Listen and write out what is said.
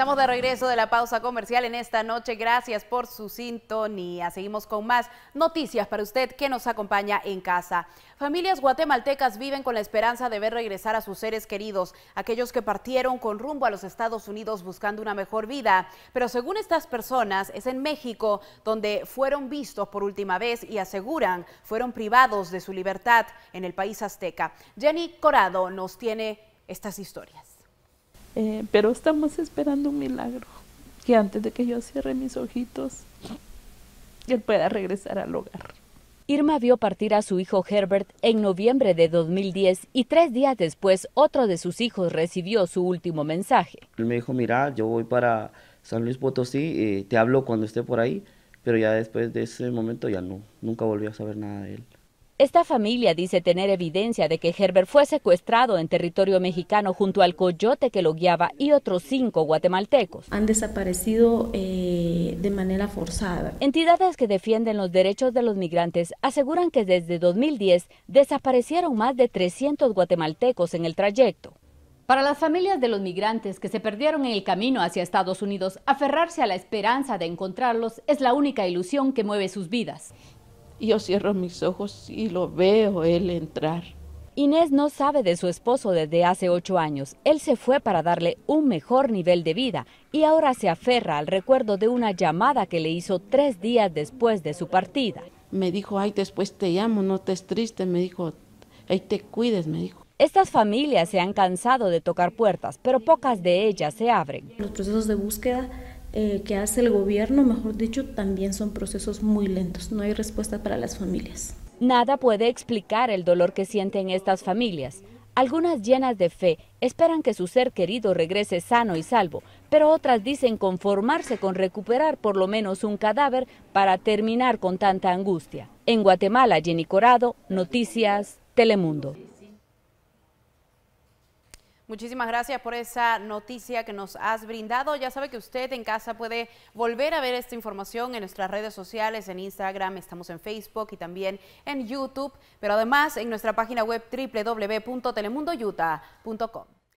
Estamos de regreso de la pausa comercial en esta noche. Gracias por su sintonía. Seguimos con más noticias para usted que nos acompaña en casa. Familias guatemaltecas viven con la esperanza de ver regresar a sus seres queridos, aquellos que partieron con rumbo a los Estados Unidos buscando una mejor vida. Pero según estas personas, es en México donde fueron vistos por última vez y aseguran fueron privados de su libertad en el país azteca. Jenny Corado nos tiene estas historias. Eh, pero estamos esperando un milagro, que antes de que yo cierre mis ojitos, él pueda regresar al hogar. Irma vio partir a su hijo Herbert en noviembre de 2010 y tres días después otro de sus hijos recibió su último mensaje. Él me dijo, mira, yo voy para San Luis Potosí, eh, te hablo cuando esté por ahí, pero ya después de ese momento ya no, nunca volví a saber nada de él. Esta familia dice tener evidencia de que Herbert fue secuestrado en territorio mexicano junto al coyote que lo guiaba y otros cinco guatemaltecos. Han desaparecido eh, de manera forzada. Entidades que defienden los derechos de los migrantes aseguran que desde 2010 desaparecieron más de 300 guatemaltecos en el trayecto. Para las familias de los migrantes que se perdieron en el camino hacia Estados Unidos, aferrarse a la esperanza de encontrarlos es la única ilusión que mueve sus vidas yo cierro mis ojos y lo veo él entrar. Inés no sabe de su esposo desde hace ocho años. Él se fue para darle un mejor nivel de vida y ahora se aferra al recuerdo de una llamada que le hizo tres días después de su partida. Me dijo, ay, después te llamo, no te triste, me dijo, ay, te cuides, me dijo. Estas familias se han cansado de tocar puertas, pero pocas de ellas se abren. Los procesos de búsqueda eh, que hace el gobierno, mejor dicho, también son procesos muy lentos. No hay respuesta para las familias. Nada puede explicar el dolor que sienten estas familias. Algunas llenas de fe esperan que su ser querido regrese sano y salvo, pero otras dicen conformarse con recuperar por lo menos un cadáver para terminar con tanta angustia. En Guatemala, Jenny Corado, Noticias, Telemundo. Muchísimas gracias por esa noticia que nos has brindado. Ya sabe que usted en casa puede volver a ver esta información en nuestras redes sociales, en Instagram, estamos en Facebook y también en YouTube, pero además en nuestra página web www.telemundoyuta.com.